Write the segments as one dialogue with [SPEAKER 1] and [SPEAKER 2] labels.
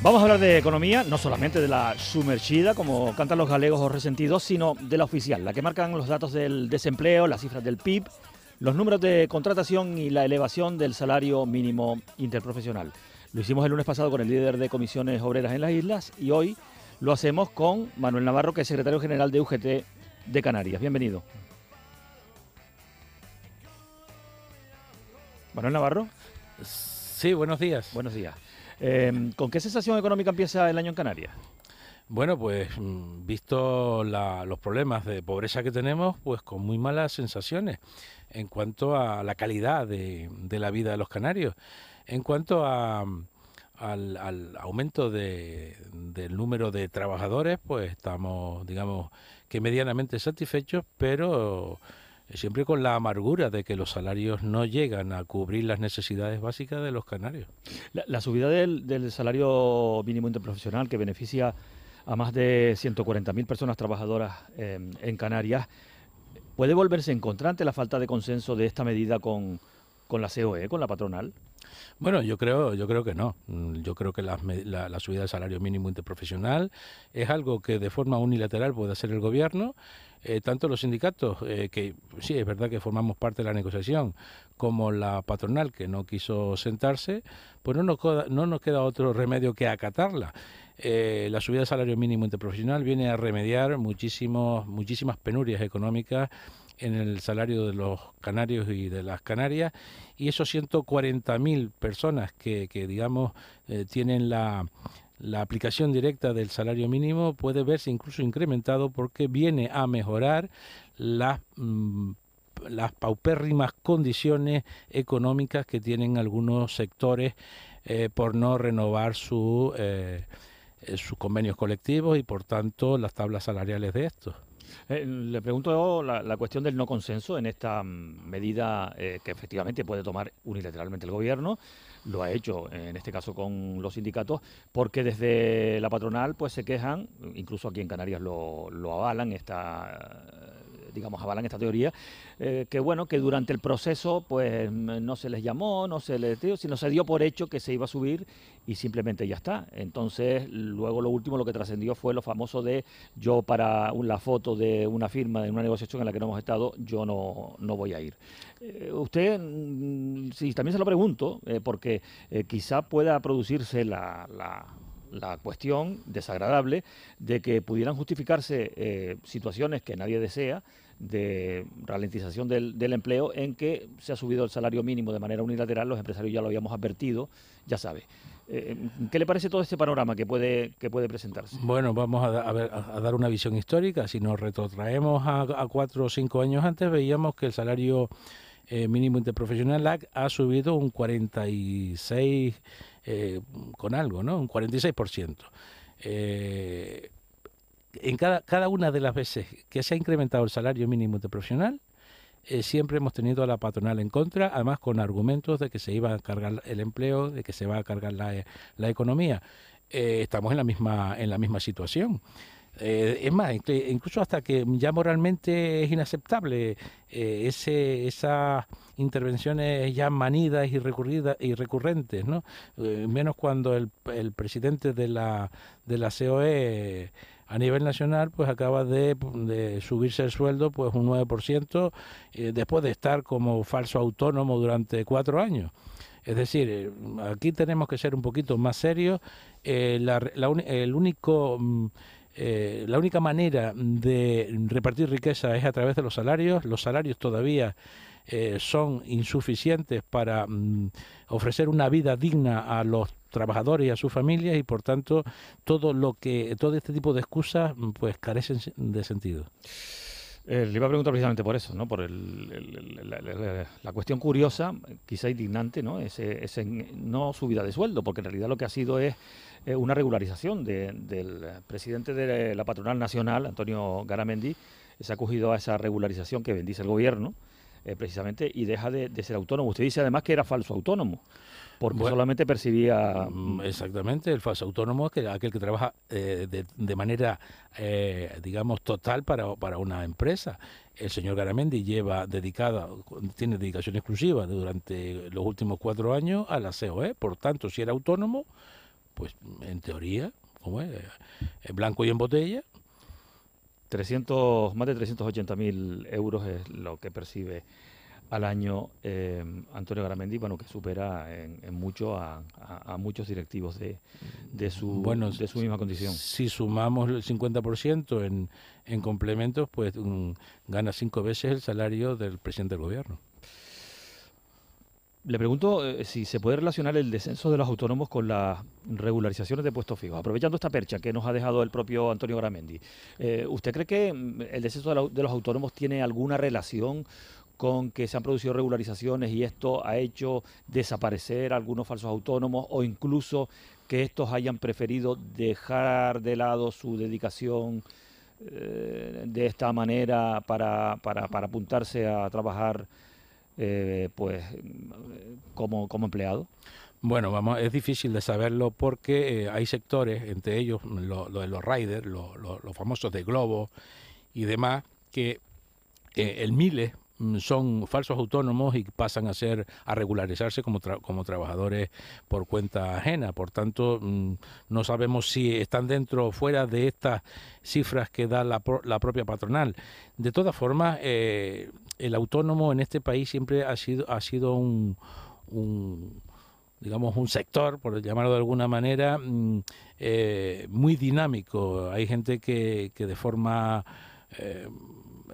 [SPEAKER 1] Vamos a hablar de economía, no solamente de la sumergida, como cantan los galegos o resentidos, sino de la oficial, la que marcan los datos del desempleo, las cifras del PIB, los números de contratación y la elevación del salario mínimo interprofesional. Lo hicimos el lunes pasado con el líder de comisiones obreras en las islas y hoy lo hacemos con Manuel Navarro, que es secretario general de UGT de Canarias. Bienvenido. Manuel Navarro. Sí, buenos días. Buenos días. Em, ¿Con qué sensación económica empieza el año en Canarias? Bueno, pues mm, visto
[SPEAKER 2] los problemas de pobreza que tenemos, pues con muy malas sensaciones en cuanto a la calidad de, la vida de los canarios, en cuanto a, al, aumento del número de trabajadores, pues estamos, digamos, que medianamente satisfechos, pero siempre con la amargura de que los salarios no llegan a cubrir las necesidades básicas de los canarios.
[SPEAKER 1] La, subida del, salario mínimo interprofesional que beneficia a más de 140.000 personas trabajadoras eh, en Canarias, ¿puede volverse encontrante la falta de consenso de esta medida con, con la COE, con la patronal? Bueno, yo creo, yo creo que no. Mm, yo creo que
[SPEAKER 2] la, subida de salario mínimo interprofesional es algo que de forma unilateral puede hacer el gobierno. Eh, tanto los sindicatos, eh, que sí, es verdad que formamos parte de la negociación, como la patronal, que no quiso sentarse, pues no nos, queda otro remedio que acatarla. Eh, la subida de salario mínimo interprofesional viene a remediar muchísimos, muchísimas penurias económicas en el salario de los canarios y de las canarias y esos 140.000 personas que, digamos eh, tienen la, aplicación directa del salario mínimo puede verse incluso incrementado porque viene a mejorar las mm, las paupérrimas condiciones económicas que tienen algunos sectores eh, por no renovar su, eh, sus convenios colectivos y por tanto las tablas salariales de estos.
[SPEAKER 1] Eh, le pregunto la, la, cuestión del no consenso en esta mm, medida eh, que efectivamente puede tomar unilateralmente el gobierno, lo ha hecho en este caso con los sindicatos, porque desde la patronal pues se quejan, incluso aquí en Canarias lo, avalan, esta eh, digamos, avalan esta teoría, que bueno, que durante el proceso pues no se les llamó, no se les dio, sino se dio por hecho que se iba a subir y simplemente ya está. Entonces, luego lo último, lo que trascendió fue lo famoso de yo para la foto de una firma, de una negociación en la que no hemos estado, yo no, voy a ir. Eh, usted, mm, sí, también se lo pregunto, eh, porque eh, quizá pueda producirse la, la cuestión desagradable de que pudieran justificarse situaciones que nadie desea de ralentización del, del, empleo en que se ha subido el salario mínimo de manera unilateral, los empresarios ya lo habíamos advertido, ya sabe. Eh, ¿Qué le parece todo este panorama que puede, que puede presentarse?
[SPEAKER 2] Bueno, vamos a, dar una visión histórica. Si nos retrotraemos a, cuatro o cinco años antes, veíamos que el salario eh, mínimo interprofesional ha, subido un 46 eh, con algo, ¿no? Un 46%. en cada, cada una de las veces que se ha incrementado el salario mínimo interprofesional, eh, siempre hemos tenido a la patronal en contra, además con argumentos de que se iba a cargar el empleo, de que se va a cargar la, eh, la economía. Eh, estamos en la misma, en la misma situación. es más, este, incluso hasta que ya moralmente es inaceptable ese, esas intervenciones ya manidas y, y recurrentes, menos cuando el, presidente de la, de la COE a nivel nacional, pues acaba de, subirse el sueldo pues un 9% eh, después de estar como falso autónomo durante cuatro años. Es decir, eh, aquí tenemos que ser un poquito más serios. Eh, la, el único... Mm, la única manera de repartir riqueza es a través de los salarios. Los salarios todavía eh, son insuficientes para mm, ofrecer una vida digna a los trabajadores y a sus familias y por tanto todo lo que todo este tipo de excusas mm, pues carecen de sentido.
[SPEAKER 1] Eh, le iba a preguntar precisamente por eso, ¿no? Por la, cuestión curiosa, quizá indignante, ¿no? Ese, no subida de sueldo, porque en realidad lo que ha sido es eh, una regularización del presidente de la patronal nacional, Antonio Garamendi, se ha acogido a esa regularización que bendice el gobierno, eh, precisamente, y deja de, ser autónomo. Usted dice además que era falso autónomo, porque solamente percibía... Mm, exactamente,
[SPEAKER 2] el falso autónomo es aquel que trabaja eh, de, manera, eh, digamos, total para, una empresa. El señor Garamendi lleva dedicada, tiene dedicación exclusiva durante los últimos cuatro años a la COE, por tanto, si era autónomo, pues
[SPEAKER 1] en teoría, como en blanco y en botella, 300, más de 380.000 euros es lo que percibe al año em, Antonio Garamendi, bueno, que supera en, mucho a, muchos directivos de, su, de su misma condición. Si sumamos el 50% en, en complementos, pues gana cinco veces el salario del presidente del gobierno le pregunto eh, si se puede relacionar el descenso de los autónomos con las regularizaciones de puestos fijos. Aprovechando esta percha que nos ha dejado el propio Antonio Gramendi, eh, ¿usted cree que mm, el descenso de, los autónomos tiene alguna relación con que se han producido regularizaciones y esto ha hecho desaparecer algunos falsos autónomos o incluso que estos hayan preferido dejar de lado su dedicación eh, de esta manera para, para apuntarse a trabajar eh, pues como, como empleado? Bueno, vamos, es difícil de saberlo porque
[SPEAKER 2] eh, hay sectores, entre ellos lo, de los riders, los famosos de Globo y demás, que eh, el mile Mm, son falsos autónomos y pasan a ser a regularizarse como como trabajadores por cuenta ajena. Por tanto, mm, no sabemos si están dentro o fuera de estas cifras que da la, propia patronal. De todas formas, eh, el autónomo en este país siempre ha sido ha sido un, digamos, un sector, por llamarlo de alguna manera, mm, eh, muy dinámico. Hay gente que, de forma eh,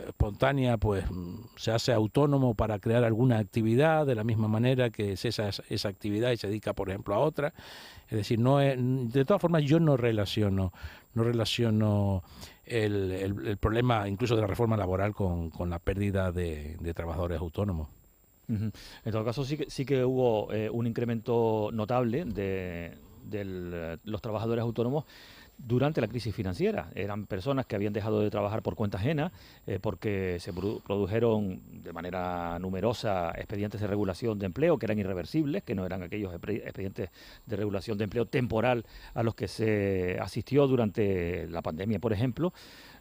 [SPEAKER 2] espontánea, pues mm, se hace autónomo para crear alguna actividad, de la misma manera que cesa es esa actividad y se dedica, por ejemplo, a otra. Es decir, no de todas formas yo no relaciono, no relaciono el, problema incluso de la reforma laboral con, con la pérdida de, de trabajadores autónomos. En
[SPEAKER 1] todo caso, sí que, sí que hubo eh, un incremento notable de, de eh, los trabajadores autónomos durante la crisis financiera. Eran personas que habían dejado de trabajar por cuenta ajena eh, porque se produjeron de manera numerosa expedientes de regulación de empleo que eran irreversibles, que no eran aquellos expedientes de regulación de empleo temporal a los que se asistió durante la pandemia, por ejemplo.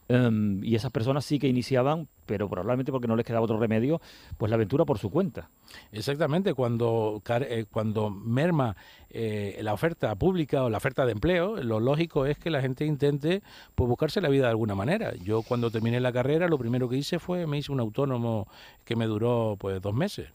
[SPEAKER 1] Em, y esas personas sí que iniciaban, pero probablemente porque no les quedaba otro remedio, pues la aventura por su cuenta. Exactamente,
[SPEAKER 2] cuando, eh, cuando merma eh, la oferta pública o la oferta de empleo, lo lógico es que la gente intente pues, buscarse la vida de alguna manera. Yo cuando terminé la carrera, lo primero que hice fue, me hice un autónomo que me duró pues dos meses.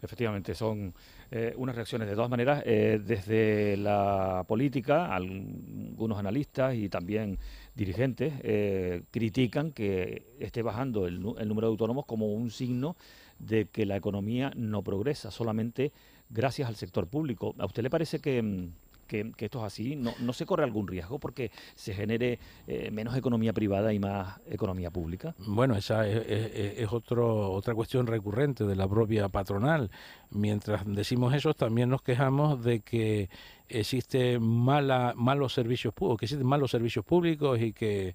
[SPEAKER 1] Efectivamente, son eh, unas reacciones de dos maneras desde la política, algunos analistas y también dirigentes eh, critican que esté bajando el, el número de autónomos como un signo de que la economía no progresa solamente gracias al sector público. ¿A usted le parece que mm, que, esto es así, no, se corre algún riesgo porque se genere eh, menos economía privada y más economía pública.
[SPEAKER 2] Bueno, esa es, otra cuestión recurrente de la propia patronal. Mientras decimos eso, también nos quejamos de que existe mala, malos servicios públicos, que existen malos servicios públicos y que,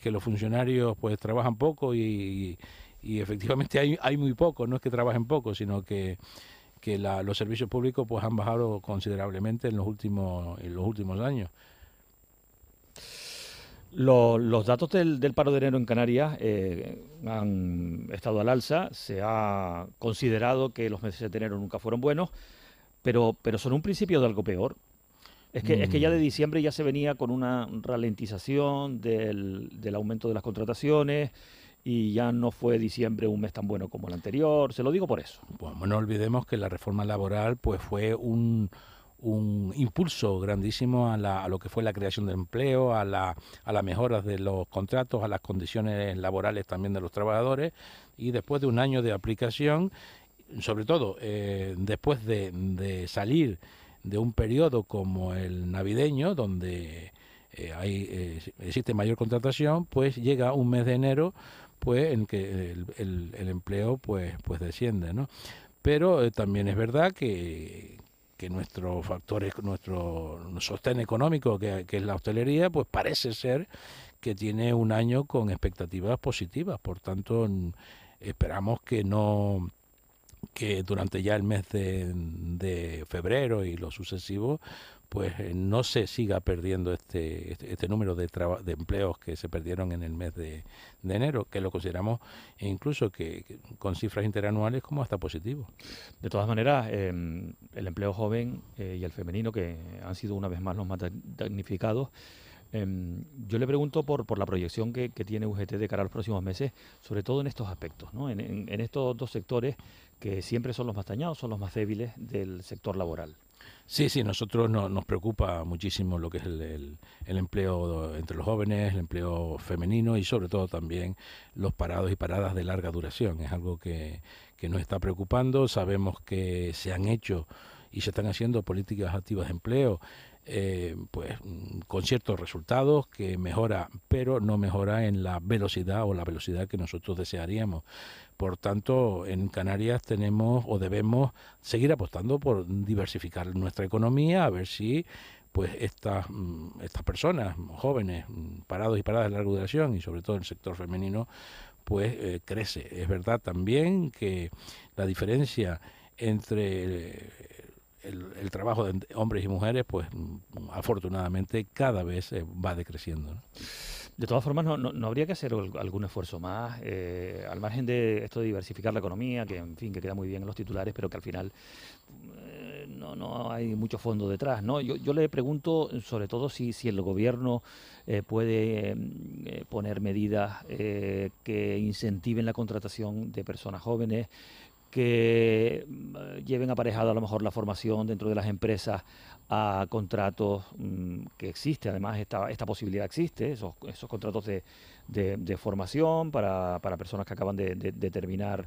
[SPEAKER 2] que los funcionarios pues trabajan poco y, efectivamente hay, hay muy poco, no es que trabajen poco, sino que que los servicios públicos pues han bajado considerablemente en los últimos,
[SPEAKER 1] en los últimos años. Los, datos del, paro de enero en Canarias eh, han estado al alza. Se ha considerado que los meses de enero nunca fueron buenos, pero, pero son un principio de algo peor. Es que, es que ya de mm. diciembre ya se venía con una ralentización del, del aumento de las contrataciones y ya no fue diciembre un mes tan bueno como el anterior, se lo digo por eso.
[SPEAKER 2] Bueno, no olvidemos que la reforma laboral pues fue un, impulso grandísimo a, lo que fue la creación de empleo, a, la, a las mejoras de los contratos, a las condiciones laborales también de los trabajadores y después de un año de aplicación, sobre todo eh, después de, salir de un periodo como el navideño, donde eh, hay, eh, existe mayor contratación, pues llega un mes de enero pues en que el, empleo pues, pues desciende ¿no? Pero eh, también es verdad que, que nuestros factores, nuestro sostén económico, que, es la hostelería, pues parece ser que tiene un año con expectativas positivas. Por tanto, esperamos que no que durante ya el mes de, de febrero y lo sucesivo, pues eh, no se siga perdiendo este, este, este número de, empleos que se perdieron en el mes de, enero, que lo consideramos incluso que, con cifras interanuales como hasta positivo.
[SPEAKER 1] De todas maneras, em, el empleo joven eh, y el femenino, que han sido una vez más los más damnificados, em, yo le pregunto por, por la proyección que, tiene UGT de cara a los próximos meses, sobre todo en estos aspectos, en estos dos sectores que siempre son los más dañados, son los más débiles del sector laboral. Sí, sí, nosotros nos preocupa
[SPEAKER 2] muchísimo lo que es el, empleo entre los jóvenes, el empleo femenino y sobre todo también los parados y paradas de larga duración. Es algo que, que nos está preocupando. Sabemos que se han hecho y se están haciendo políticas activas de empleo. Eh, pues mm, con ciertos resultados que mejora, pero no mejora en la velocidad o la velocidad que nosotros desearíamos. Por tanto, en Canarias tenemos o debemos seguir apostando por diversificar nuestra economía, a ver si pues estas, mm, estas personas, jóvenes, mm, parados y paradas de larga duración, y sobre todo el sector femenino, pues eh, crece. Es verdad también que la diferencia entre el, trabajo de hombres y mujeres, pues mm,
[SPEAKER 1] afortunadamente cada vez eh, va decreciendo. De todas formas, no, no, habría que hacer algún esfuerzo más, eh, al margen de esto de diversificar la economía, que en fin, que queda muy bien en los titulares, pero que al final eh, no, hay mucho fondo detrás. ¿no? Yo, yo le pregunto sobre todo si, si el gobierno eh, puede poner medidas que incentiven la contratación de personas jóvenes, que lleven aparejada a lo mejor la formación dentro de las empresas a contratos mm, que existe, además esta, esta posibilidad existe, esos, esos contratos de, de, formación para, personas que acaban de terminar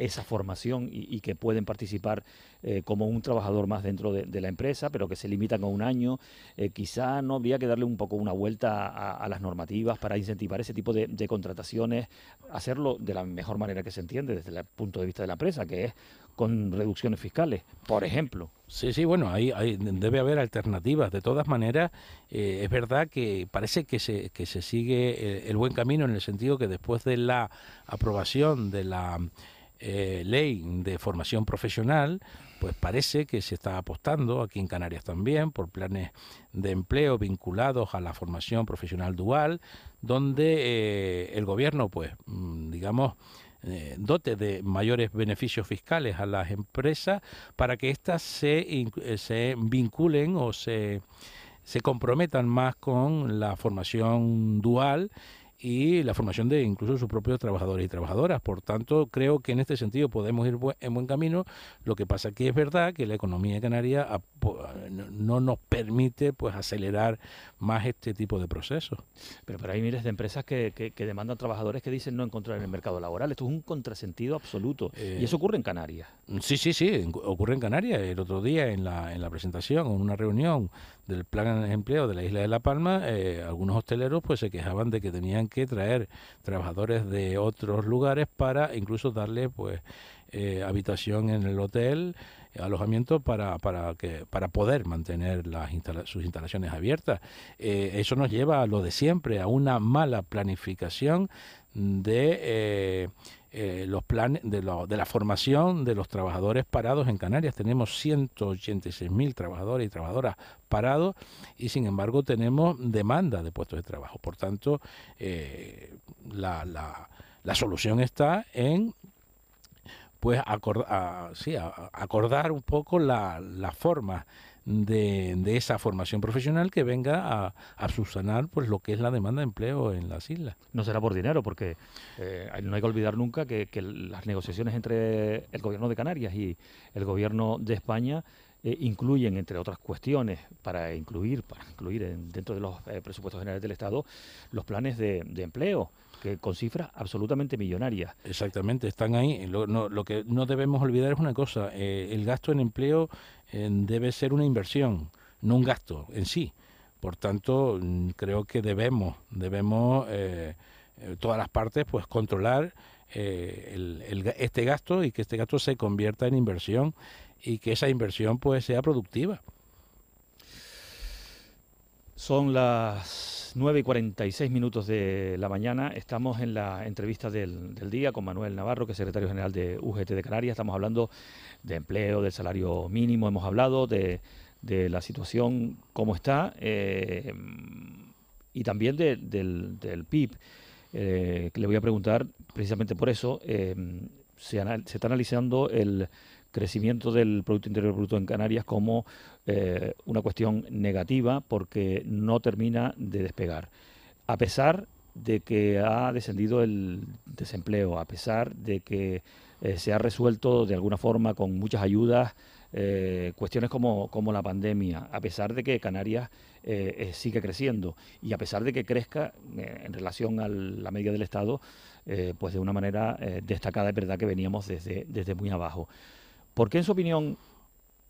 [SPEAKER 1] esa formación y, que pueden participar eh, como un trabajador más dentro de, la empresa, pero que se limitan a un año. Eh, quizá no había que darle un poco una vuelta a, las normativas para incentivar ese tipo de, contrataciones, hacerlo de la mejor manera que se entiende desde el punto de vista de la empresa, que es con reducciones fiscales, por ejemplo.
[SPEAKER 2] Sí, sí, bueno, ahí, debe haber alternativas. De todas maneras, eh, es verdad que parece que se, sigue el buen camino en el sentido que después de la aprobación de la eh, ley de formación profesional, pues parece que se está apostando aquí en Canarias también por planes de empleo vinculados a la formación profesional dual, donde eh, el gobierno, pues, mm, digamos, eh, dote de mayores beneficios fiscales a las empresas para que éstas se, se vinculen o se se comprometan más con la formación dual y la formación de incluso sus propios trabajadores y trabajadoras. Por tanto, creo que en este sentido podemos ir en buen camino. Lo que pasa que es verdad que la economía canaria no nos permite
[SPEAKER 1] pues acelerar más este tipo de procesos. Pero, pero hay miles de empresas que, que, demandan trabajadores que dicen no encontrar en el mercado laboral. Esto es un contrasentido absoluto. y eso eh, ocurre en Canarias. Sí, sí, sí, ocurre en Canarias. El otro día en la, en la presentación, en una reunión
[SPEAKER 2] del plan de empleo de la isla de La Palma, eh, algunos hosteleros pues se quejaban de que tenían que traer trabajadores de otros lugares para incluso darle pues eh, habitación en el hotel, alojamiento para, para, que, para poder mantener las sus instalaciones abiertas. Eh, eso nos lleva a lo de siempre, a una mala planificación de... Eh, eh, los planes de, la formación de los trabajadores parados en Canarias. Tenemos 186.000 trabajadores y trabajadoras parados y sin embargo tenemos demanda de puestos de trabajo. Por tanto, la, la, la, solución está en pues sí, acordar un poco la, forma de, de, esa formación
[SPEAKER 1] profesional que venga a, subsanar pues lo que es la demanda de empleo en las islas. No será por dinero, porque eh, no hay que olvidar nunca que, las negociaciones entre el gobierno de Canarias y el gobierno de España eh, incluyen, entre otras cuestiones, para incluir, para incluir dentro de los eh, presupuestos generales del Estado, los planes de, de empleo que con cifras absolutamente millonarias. Exactamente, están ahí. Lo, que no debemos olvidar
[SPEAKER 2] es una cosa, eh, el gasto en empleo eh, debe ser una inversión, no un gasto en sí. Por tanto, mm, creo que debemos, debemos eh, todas las partes, pues controlar este gasto y que este gasto se convierta
[SPEAKER 1] en inversión y que esa inversión pues sea productiva. Son las 9 y 46 minutos de la mañana. Estamos en la entrevista del, del, día con Manuel Navarro, que es secretario general de UGT de Canarias. Estamos hablando de empleo, del salario mínimo, hemos hablado de, de la situación, cómo está, eh, y también del, del, PIB. Eh, le voy a preguntar precisamente por eso. Eh, se está analizando el crecimiento del Producto Interior Bruto en Canarias como eh, una cuestión negativa porque no termina de despegar. A pesar de que ha descendido el desempleo, a pesar de que eh, se ha resuelto de alguna forma con muchas ayudas eh, cuestiones como, la pandemia, a pesar de que Canarias sigue creciendo y a pesar de que crezca en relación a la media del Estado, pues de una manera destacada, es verdad que veníamos desde, desde muy abajo. ¿Por qué, en su opinión,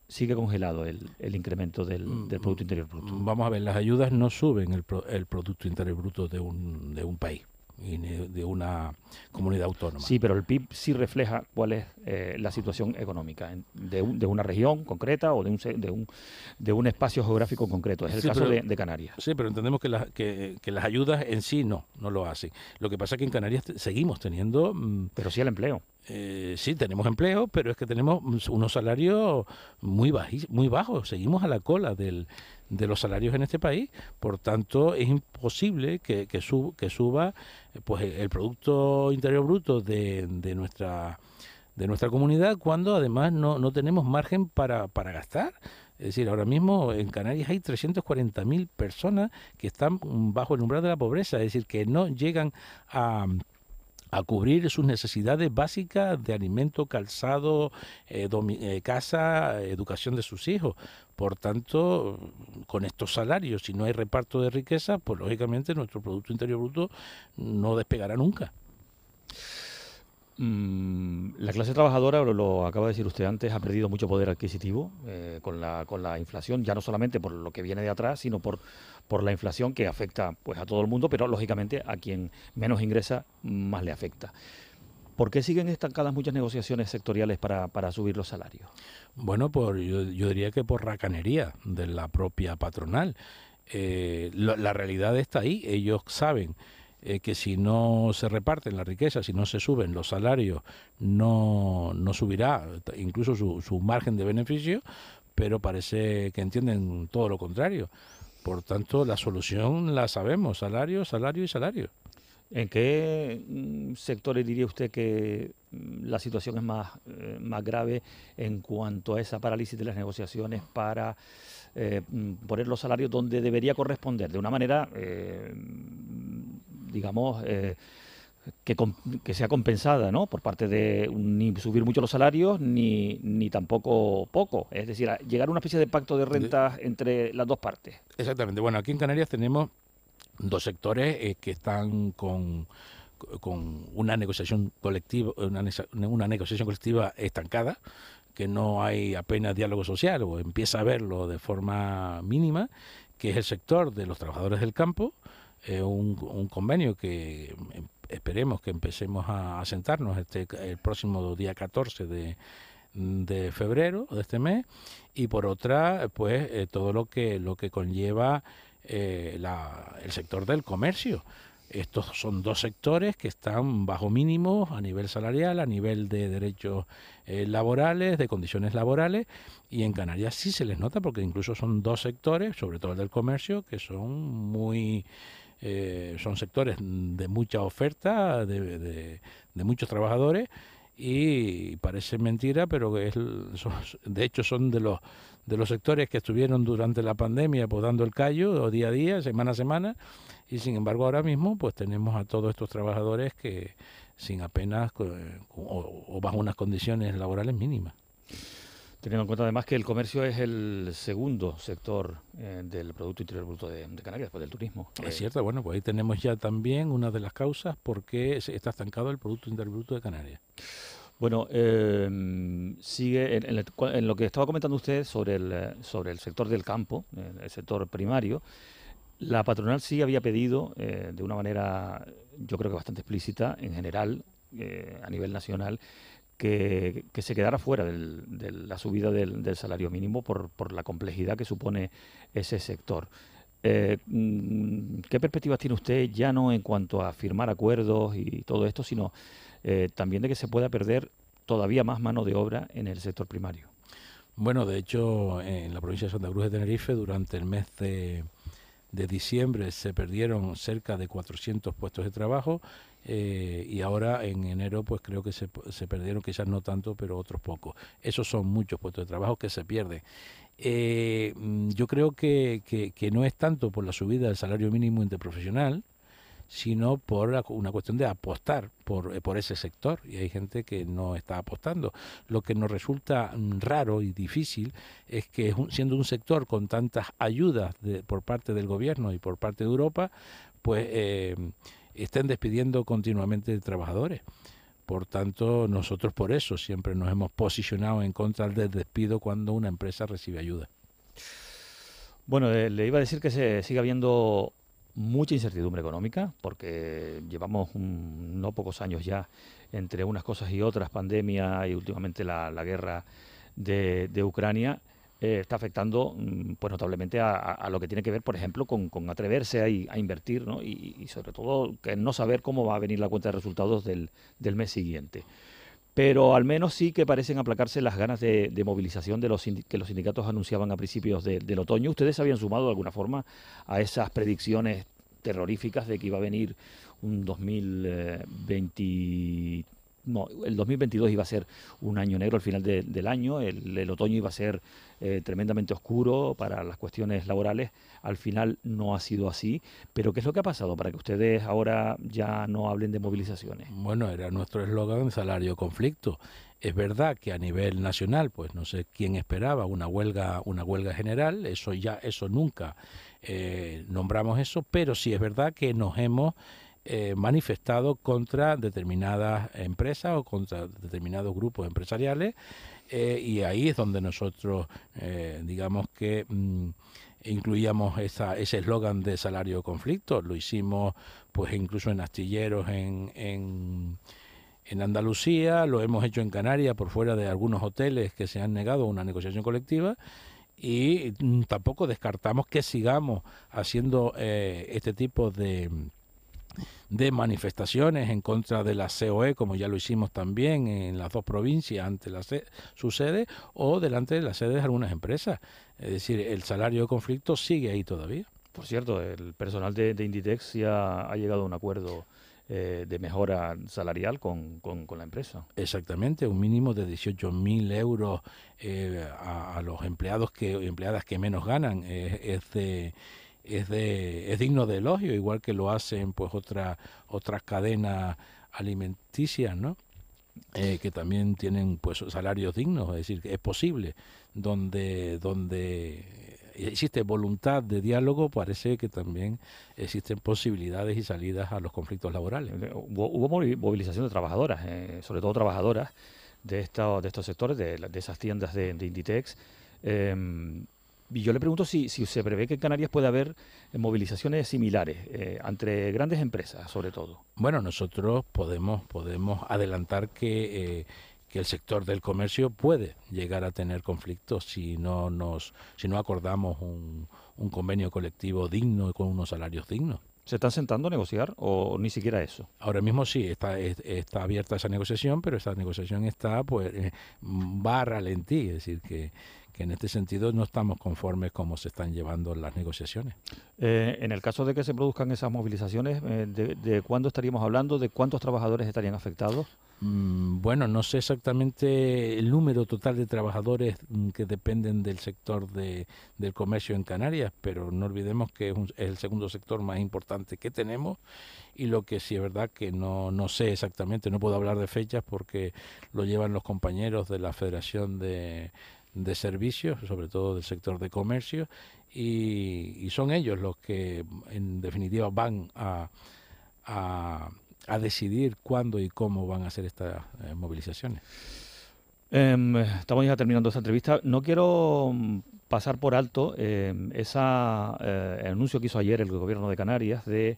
[SPEAKER 1] sigue congelado el, incremento del, mm, del, Producto Interior Bruto? Vamos a ver, las ayudas no suben el, el Producto Interior Bruto de un país. Eh, de una comunidad autónoma. Sí, pero el PIB sí refleja cuál es eh, la situación económica de, de, una región concreta o de un, de un, de un espacio geográfico concreto. Es el caso de, Canarias.
[SPEAKER 2] Sí, pero entendemos que, la, que, las ayudas en sí no, no lo hacen. Lo que pasa es que en Canarias seguimos teniendo... Mm, pero sí el empleo. Eh, sí, tenemos empleo, pero es que tenemos mm, unos salarios muy, muy bajos. Seguimos a la cola del, de los salarios en este país, por tanto es imposible que, suba eh, pues el, Producto Interior Bruto de, nuestra de nuestra comunidad cuando además no, tenemos margen para, para gastar. Es decir, ahora mismo en Canarias hay 340.000 personas que están bajo el umbral de la pobreza, es decir, que no llegan a a cubrir sus necesidades básicas de alimento, calzado, eh, eh, casa, educación de sus hijos. Por tanto, con estos salarios, si no hay reparto de riqueza, pues lógicamente nuestro Producto Interior Bruto no despegará
[SPEAKER 1] nunca. Mm, la clase trabajadora, lo, acaba de decir usted antes, ha perdido mucho poder adquisitivo eh, con, la, con la inflación, ya no solamente por lo que viene de atrás, sino por, por la inflación que afecta pues, a todo el mundo, pero lógicamente a quien menos ingresa más le afecta. ¿Por qué siguen estancadas muchas negociaciones sectoriales para, subir los salarios? Bueno, por, yo, diría que por racanería de la propia patronal.
[SPEAKER 2] Eh, la realidad está ahí, ellos saben eh, que si no se reparten la riqueza, si no se suben los salarios, no, subirá incluso su, su margen de beneficio, pero parece que entienden todo lo contrario.
[SPEAKER 1] Por tanto, la solución la sabemos, salario, salario y salario. ¿En qué mm, sectores diría usted que mm, la situación es más, eh, más grave en cuanto a esa parálisis de las negociaciones para eh, mm, poner los salarios donde debería corresponder, de una manera digamos, eh, que, sea compensada, ¿no? Por parte de ni subir mucho los salarios ni, ni tampoco poco. Es decir, llegar a una especie de pacto de rentas entre las dos partes.
[SPEAKER 2] Exactamente. Bueno, aquí en Canarias tenemos dos sectores eh, que están con con una negociación colectiva una, una negociación colectiva estancada que no hay apenas diálogo social o empieza a verlo de forma mínima, que es el sector de los trabajadores del campo, eh, un, convenio que em, esperemos que empecemos a, asentarnos sentarnos este, el próximo día 14 de, febrero de este mes y por otra pues eh, todo lo que lo que conlleva eh, la, el sector del comercio estos son dos sectores que están bajo mínimos a nivel salarial, a nivel de derechos laborales, de condiciones laborales, y en Canarias sí se les nota porque incluso son dos sectores, sobre todo el del comercio, que son muy eh, son sectores de mucha oferta, de, muchos trabajadores y parece mentira, pero es, de hecho son de los, de los sectores que estuvieron durante la pandemia pues dando el callo día a día, semana a semana y sin embargo ahora mismo pues tenemos a todos estos trabajadores que sin apenas eh, o bajo unas condiciones laborales mínimas.
[SPEAKER 1] Teniendo en cuenta además que el comercio es el segundo sector eh, del Producto Interior Bruto de, Canarias, después del turismo. Ah, es cierto, bueno, pues ahí tenemos ya también una de las causas por
[SPEAKER 2] qué está estancado el Producto Interior Bruto de Canarias.
[SPEAKER 1] Bueno, em, sigue en, lo que estaba comentando usted sobre el, sobre el sector del campo, eh, el sector primario. La patronal sí había pedido, eh, de una manera yo creo que bastante explícita, en general, a nivel nacional, que, se quedara fuera de la subida del, salario mínimo por, la complejidad que supone ese sector. Eh, mm, ¿Qué perspectivas tiene usted ya no en cuanto a firmar acuerdos y todo esto, sino eh, también de que se pueda perder todavía más mano de obra en el sector primario? Bueno, de hecho, en la provincia de Santa Cruz de Tenerife, durante el mes
[SPEAKER 2] de de diciembre se perdieron cerca de 400 puestos de trabajo eh, y ahora en enero pues creo que se, se, perdieron quizás no tanto pero otros pocos. Esos son muchos puestos de trabajo que se pierden. Eh, mm, yo creo que, no es tanto por la subida del salario mínimo interprofesional, sino por una cuestión de apostar eh, por, ese sector y hay gente que no está apostando. Lo que nos resulta mm, raro y difícil es que siendo un sector con tantas ayudas por parte del gobierno y por parte de Europa, pues em, estén despidiendo continuamente de trabajadores. Por tanto, nosotros por eso siempre nos hemos posicionado
[SPEAKER 1] en contra del despido cuando una empresa recibe ayuda. Bueno, eh, le iba a decir que se sigue habiendo mucha incertidumbre económica, porque llevamos no pocos años ya entre unas cosas y otras, pandemia y últimamente la, guerra de, Ucrania, eh, está afectando mm, pues notablemente a, lo que tiene que ver, por ejemplo, con, atreverse a, invertir ¿no? y, sobre todo que no saber cómo va a venir la cuenta de resultados del mes siguiente pero al menos sí que parecen aplacarse las ganas de, movilización de los que los sindicatos anunciaban a principios del otoño. ¿Ustedes habían sumado de alguna forma a esas predicciones terroríficas de que iba a venir un 2023? no, el 2022 iba a ser un año negro al final del año, el, otoño iba a ser eh, tremendamente oscuro para las cuestiones laborales, al final no ha sido así, pero ¿qué es lo que ha pasado para que ustedes ahora ya no hablen de movilizaciones? Bueno, era nuestro eslogan salario conflicto. Es verdad que a nivel
[SPEAKER 2] nacional, pues no sé quién esperaba una huelga, una huelga general, eso ya, eso nunca eh, nombramos eso, pero sí es verdad que nos hemos eh, manifestado contra determinadas empresas o contra determinados grupos empresariales eh, y ahí es donde nosotros eh, digamos que mm, incluíamos ese eslogan de salario conflicto lo hicimos pues incluso en astilleros en, Andalucía, lo hemos hecho en Canarias por fuera de algunos hoteles que se han negado a una negociación colectiva y mm, tampoco descartamos que sigamos haciendo este tipo de, de manifestaciones en contra de la COE, como ya lo hicimos también en las dos provincias ante la su sede o delante de las sedes de algunas empresas. Es decir, el salario de conflicto sigue ahí
[SPEAKER 1] todavía. Por cierto, el personal de, Inditex ya ha llegado a un acuerdo eh, de mejora salarial con, la empresa.
[SPEAKER 2] Exactamente, un mínimo de 18.000 euros eh, a, a, los empleados que empleadas que menos ganan eh, es de es, de, es digno de elogio, igual que lo hacen pues otras otras cadenas alimenticias, ¿no? Eh, que también tienen pues salarios dignos, es decir, es posible donde donde existe voluntad de
[SPEAKER 1] diálogo, parece que también existen posibilidades y salidas a los conflictos laborales. Eh, hubo, movilización de trabajadoras, eh, sobre todo trabajadoras de, de estos sectores, de, esas tiendas de, Inditex. Em, y yo le pregunto si, si se prevé que en Canarias pueda haber eh, movilizaciones similares eh, entre grandes empresas, sobre todo. Bueno, nosotros
[SPEAKER 2] podemos, podemos adelantar que... Eh, que el sector del comercio puede llegar a tener conflictos si no nos si no acordamos un, un convenio colectivo digno y con unos salarios dignos. ¿Se están sentando a negociar o ni siquiera eso? Ahora mismo sí, está, está abierta esa negociación, pero esa negociación está, pues, va a ralentí, es decir, que, que en este sentido no estamos conformes como se están llevando las negociaciones.
[SPEAKER 1] Eh, en el caso de que se produzcan esas movilizaciones, eh, de, cuándo estaríamos hablando? ¿De cuántos trabajadores estarían afectados?
[SPEAKER 2] Mm,
[SPEAKER 1] bueno, no sé exactamente el número total
[SPEAKER 2] de trabajadores mm, que dependen del sector de, del comercio en Canarias, pero no olvidemos que es, es el segundo sector más importante que tenemos y lo que sí es verdad que no, no sé exactamente, no puedo hablar de fechas porque lo llevan los compañeros de la Federación de de servicios, sobre todo del sector de comercio, y, son ellos los que en definitiva van a, a,
[SPEAKER 1] decidir cuándo y cómo van a hacer estas eh, movilizaciones. Em, estamos ya terminando esta entrevista. No quiero mm, pasar por alto em, esa, eh, anuncio que hizo ayer el gobierno de Canarias de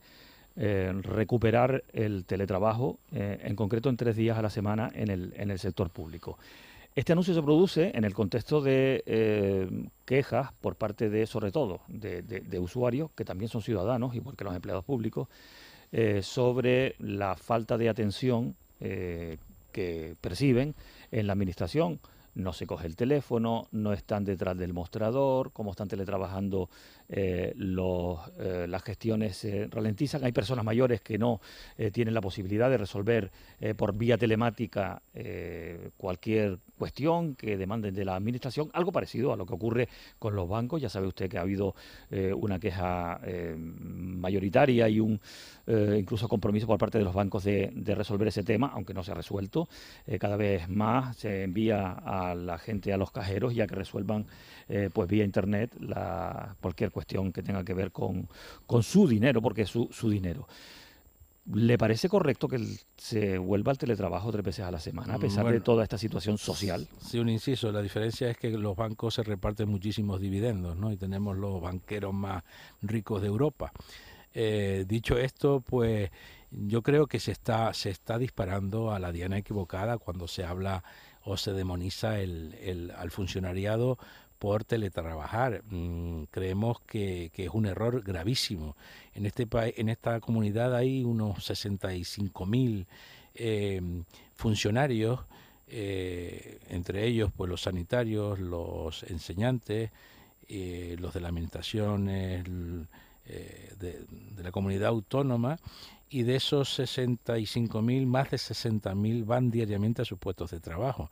[SPEAKER 1] eh, recuperar el teletrabajo, en concreto en tres días a la semana, en el, en el sector público. Este anuncio se produce en el contexto de eh, quejas por parte de, sobre todo, de, usuarios que también son ciudadanos, igual que los empleados públicos, eh, sobre la falta de atención eh, que perciben en la administración no se coge el teléfono, no están detrás del mostrador, cómo están teletrabajando eh, eh, las gestiones se ralentizan. Hay personas mayores que no eh, tienen la posibilidad de resolver por vía telemática cualquier cuestión que demanden de la Administración, algo parecido a lo que ocurre con los bancos. Ya sabe usted que ha habido una queja mayoritaria y un incluso compromiso por parte de los bancos de, resolver ese tema, aunque no se ha resuelto. cada vez más se envía a la gente, a los cajeros, ya que resuelvan pues vía Internet cualquier cuestión que tenga que ver con, su dinero, porque es su, dinero. ¿Le parece correcto que se vuelva al teletrabajo tres veces a la semana a mm, pesar de toda esta situación social?
[SPEAKER 2] Sí, un inciso. La diferencia es que los bancos se reparten muchísimos dividendos, ¿no? Y tenemos los banqueros más ricos de Europa. Eh, dicho esto, pues yo creo que se está, se está disparando a la diana equivocada cuando se habla o se demoniza el, el, al funcionariado por teletrabajar. Mm, creemos que, es un error gravísimo. En, este en esta comunidad hay unos 65.000 eh, funcionarios, eh, entre ellos pues, los sanitarios, los enseñantes, eh, los de la administración, de, de la comunidad autónoma, y de esos 65.000, más de 60.000 van diariamente a sus puestos de trabajo.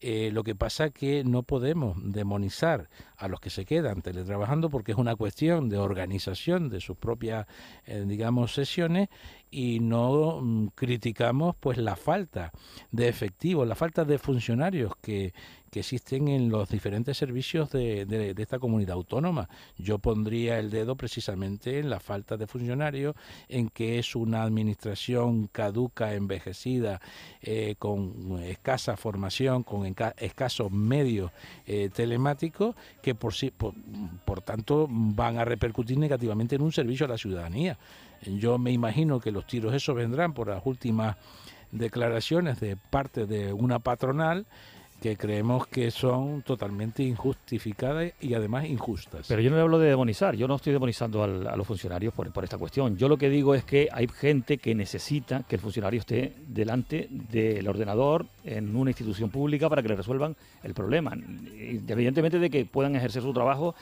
[SPEAKER 2] Eh, lo que pasa que no podemos demonizar a los que se quedan teletrabajando porque es una cuestión de organización de sus propias, eh, digamos, sesiones y no mm, criticamos pues la falta de efectivos, la falta de funcionarios que, existen en los diferentes servicios de, de, esta comunidad autónoma. Yo pondría el dedo precisamente en la falta de funcionarios, en que es una administración caduca, envejecida, eh, con escasa formación, con escasos medios eh, telemáticos que por, por tanto van a repercutir negativamente en un servicio a la ciudadanía. Yo me imagino que los tiros esos vendrán por las últimas declaraciones de parte de una patronal que creemos que son totalmente
[SPEAKER 1] injustificadas y además injustas. Pero yo no le hablo de demonizar, yo no estoy demonizando a los funcionarios por, por, esta cuestión. Yo lo que digo es que hay gente que necesita que el funcionario esté delante del ordenador en una institución pública para que le resuelvan el problema, independientemente de que puedan ejercer su trabajo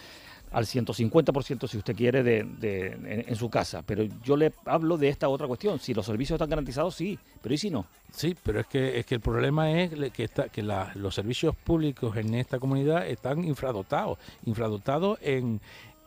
[SPEAKER 1] al 150% si usted quiere de, en, su casa. Pero yo le hablo de esta otra cuestión. Si los servicios están garantizados, sí, pero ¿y si no? Sí, pero es que, es que el problema es que, está, que los servicios públicos
[SPEAKER 2] en esta comunidad están infradotados, infradotados en,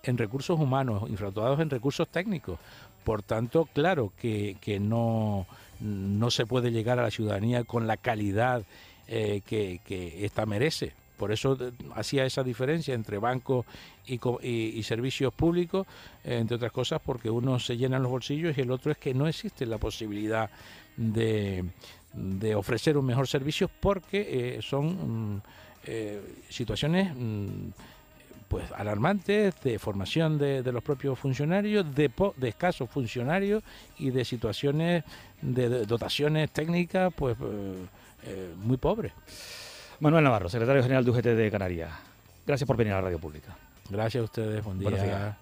[SPEAKER 2] en recursos humanos, infradotados en recursos técnicos. Por tanto, claro que, no, no se puede llegar a la ciudadanía con la calidad eh, que, que esta merece. Por eso eh, hacía esa diferencia entre bancos y, servicios públicos, eh, entre otras cosas porque uno se llenan los bolsillos y el otro es que no existe la posibilidad de, ofrecer un mejor servicio porque eh, son mm, situaciones... Mm, pues alarmantes de formación de, los propios funcionarios, de, escasos funcionarios y de situaciones de,
[SPEAKER 1] dotaciones técnicas pues muy pobres. Manuel Navarro, secretario general de UGT de Canarias. Gracias por venir a la radio pública. Gracias a ustedes, buen día.